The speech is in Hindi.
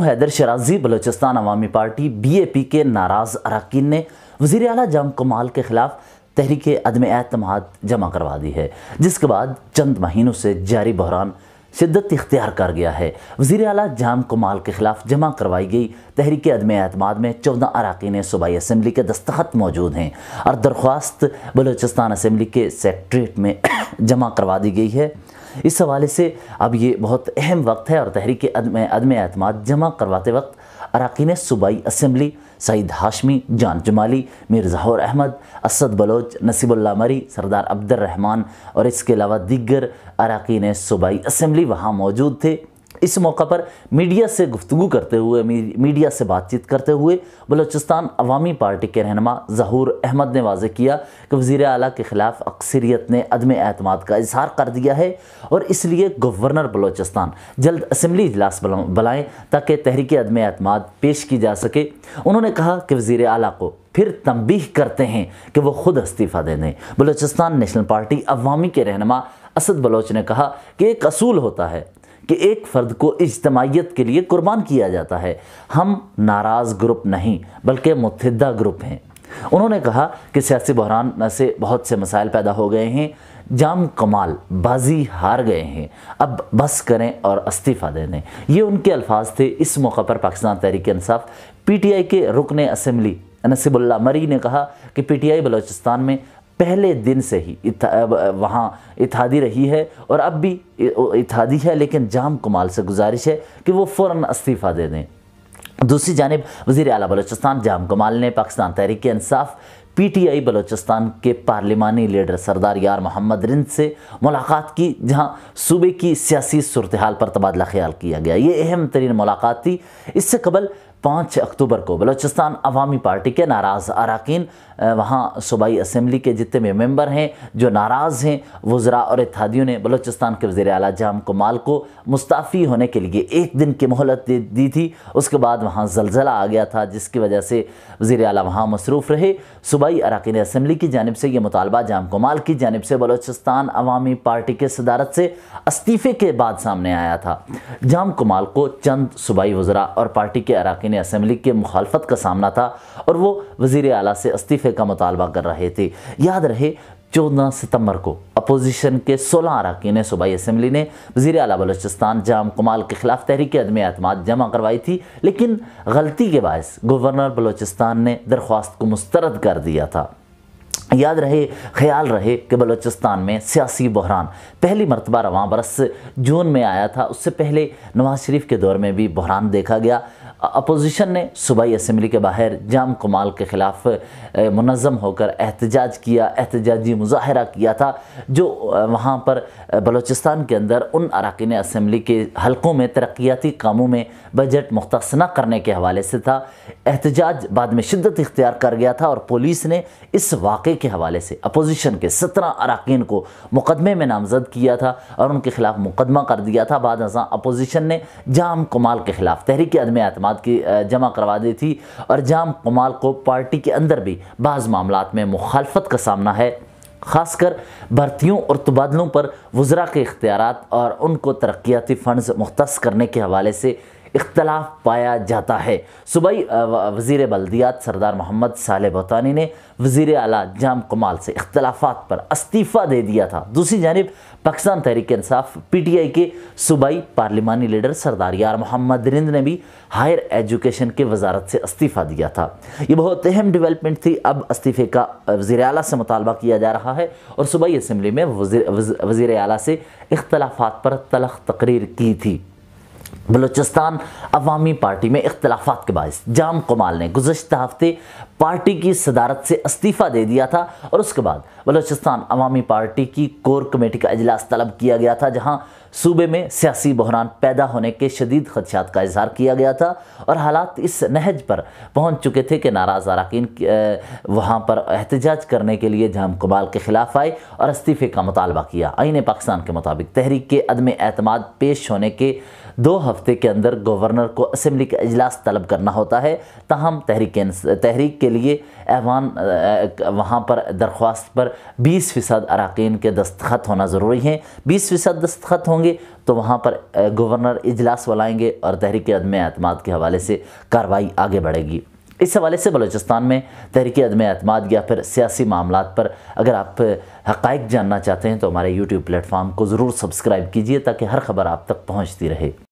यूं Haider Sherazi Balochistan Awami party B A P के नाराज़ अरकान ने वज़ी अला जाम कमाल के ख़िलाफ़ तहरीक अदम अतमाद जमा करवा दी है जिसके बाद चंद महीनों से जारी बहरान शिद्दत इख्तियार कर गया है वजी अला जाम कमाल के ख़िलाफ़ जमा करवाई गई तहरीक अदम एतम में चौदह अरकान सूबाई असम्बली के दस्तखत मौजूद हैं और दरख्वास्त बलोचिस्तान असम्बली के सेक्रट्रेट में जमा करवा दी गई है इस हवाले से अब ये बहुत अहम वक्त है और तहरीक अदम अतम जमा करवाते वक्त अरकान सूबाई असम्बली सईद हाशमी जान जमाली मीर जहर अहमद असद बलोच नसीबुल्ला मरी सरदार अब्दुलरहमान और इसके अलावा दिगर अरकान सूबाई असम्बली वहाँ मौजूद थे इस मौका पर मीडिया से गुफ्तु करते हुए मीडिया से बातचीत करते हुए बलोचिस्तान अवामी पार्टी के रहनमा जहूर अहमद ने वाजे किया कि वज़ी अली के ख़िलाफ़ अक्सरियत ने अदम अतमाद का इजहार कर दिया है और इसलिए गवर्नर बलोचिस्तान जल्द असम्बली इजलास बुलाएँ ताकि तहरीक अदम अतमाद पेश की जा सके उन्होंने कहा कि वज़ी अली को फिर तमबीह करते हैं कि वह खुद इस्तीफ़ा दे दें बलोचिस्तान नेशनल पार्टी अवामी के रहनमा असद बलोच ने कहा कि एक असूल होता है कि एक फ़र्द को इजतमाहीत के लिए कुर्बान किया जाता है हम नाराज़ ग्रुप नहीं बल्कि मुतहदा ग्रुप हैं उन्होंने कहा कि सियासी बहरान से बहुत से मसाइल पैदा हो गए हैं जाम कमाल बाजी हार गए हैं अब बस करें और इस्तीफ़ा दे दें ये उनके अल्फाज थे इस मौके पर पाकिस्तान तहरीक इंसाफ आई के रुकन असम्बली नसीबुल्ला मरी ने कहा कि पी टी आई बलोचिस्तान में पहले दिन से ही इता, वहाँ इतिहादी रही है और अब भी इतिहादी है लेकिन जाम कमाल से गुजारिश है कि वो फ़ौर इस्तीफ़ा दे दें दूसरी जानब वज़ी अला बलोचिस्तान जाम कमाल ने Pakistan Tehreek Insaf P T I Balochistan के पार्लिमानी लीडर सरदार यार मोहम्मद रिंद से मुलाकात की जहाँ सूबे की सियासी सूरत हाल पर तबादला ख्याल किया गया ये अहम तरीन मुलाकात थी इससे कबल पाँच अक्टूबर को बलोचिस्तान अवामी पार्टी के नाराज़ अरकान वहाँ सूबाई असम्बली के जितने भी मेम्बर हैं जो नाराज़ हैं वज़रा और इतिहादियों ने बलोचिस्तान के वज़ी अला जाम कमाल को मुस्ताफ़ी होने के लिए एक दिन की मोहलत दी थी उसके बाद वहाँ जलजला आ गया था जिसकी वजह से वज़ी अला वहाँ मसरूफ़ रहे सूबाई अरकान असम्बली की जानब से ये मुतालबा जाम कमाल की जानब से बलोचिस्तान अवामी पार्टी के सदारत से इस्तीफ़े के बाद सामने आया था जाम कमाल को चंद सूबाई वज़रा और पार्टी के अरकान अरकान असम्बली के मुखालफत का सामना था और वो वजीर अली से इस्तीफ़े का मुतालबा कर रहे थे याद रहे चौदह सितंबर को अपोजिशन के सोलह अरकान सूबाई असम्बली ने वजी अला बलोचिस्तान जाम कमाल के खिलाफ तहरीक अदम अतमाद जमा करवाई थी लेकिन गलती के बायस गवर्नर बलोचिस्तान ने दरख्वास्त को मुस्तरद कर दिया था याद रहे ख्याल रहे कि बलोचिस्तान में सियासी बहरान पहली मरतबा रवान बरस जून में आया था उससे पहले नवाज शरीफ के दौर में भी बहरान देखा गया अपोजिशन ने सूबाई असम्बली के बाहर जाम कमाल के ख़िलाफ़ मनज़म होकर एहतजाज किया एहतजाजी मुजाहरा किया था जो वहाँ पर बलोचिस्तान के अंदर उन अरकान असम्बली के हलकों में तरक्याती कामों में बजट मुख्त न करने के हवाले से था एहतजाज बाद में शिद्दत इख्तियार कर गया था और पुलिस ने इस वाक़े के हवाले से अपोजिशन के सत्रह अरकान को मुकदमे में नामजद किया था और उनके ख़िलाफ़ मुकदमा कर दिया था बाद अपोजिशन ने जाम कमाल के ख़िलाफ़ तहरीक अदम अतम इल्ज़ाम की जमा करवा दी थी और जाम कमाल को पार्टी के अंदर भी बाज़ मामला में मुखालफत का सामना है खासकर भर्तियों और तबादलों पर वज्रा के इख्तियार और उनको तरक्याती फ़ंड्स मुख्त करने के हवाले से इख्तलाफ पाया जाता है सुबह वजीर बल्दियात सरदार मोहम्मद साल बतानी ने वजीर अला जाम कमाल से इख्तलाफा पर इस्तीफ़ा दे दिया था दूसरी जानब Pakistan Tehreek Insaf P T I के सूबाई पार्लिमानी लीडर सरदार यार मोहम्मद रिंद ने भी हायर एजुकेशन के वजारत से इस्तीफ़ा दिया था ये बहुत अहम डिवेलपमेंट थी अब इस्तीफ़े का वज़ी अली से मुतालबा किया जा रहा है और सूबाई इसम्बली में वज़ी अली से इख्तलाफात पर तलख तकरीर की थी बलूचिस्तान अवामी पार्टी में इख्तलाफा के बायस जाम कमाल ने गुजशत हफ्ते पार्टी की सदारत से इस्तीफ़ा दे दिया था और उसके बाद बलूचिस्तान अवामी पार्टी की कोर कमेटी का अजलास तलब किया गया था जहाँ सूबे में सियासी बहरान पैदा होने के शदीद खदशात का इजहार किया गया था और हालात इस नहज पर पहुँच चुके थे कि नाराज़ अरकान वहाँ पर एहतजाज करने के लिए जाम कमाल के ख़िलाफ़ आए और इस्तीफ़े का मुतालबा किया आइन पाकिस्तान के मुताबिक तहरीक के अदम अतमाद पेश होने के दो हफ्ते के अंदर गवर्नर को असम्बली का अजलास तलब करना होता है तहम तहरीक तहरीक के लिए ऐवान वहाँ पर दरख्वास्त पर बीस फ़ीसद अरकान के दस्तखत होना ज़रूरी हैं बीस फ़ीसद दस्तखत होंगे तो वहाँ पर गवर्नर अजलास बुलाएँगे और तहरीक अदम अतमाद के हवाले से कार्रवाई आगे बढ़ेगी इस हवाले से बलोचिस्तान में तहरीक अदम अतमाद या फिर सियासी मामला पर अगर आप हक़ जानना चाहते हैं तो हमारे यूट्यूब प्लेटफॉर्म को ज़रूर सब्सक्राइब कीजिए ताकि हर खबर आप तक पहुँचती रहे